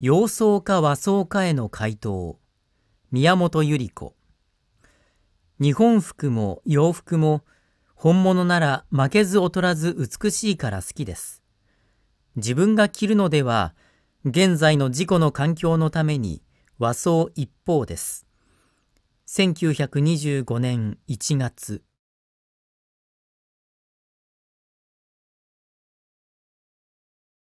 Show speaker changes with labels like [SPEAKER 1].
[SPEAKER 1] 洋装か和装かへの回答宮本百合子日本服も洋服も本物なら負けず劣らず美しいから好きです自分が着るのでは現在の事故の環境のために和装一方です1925
[SPEAKER 2] 年1月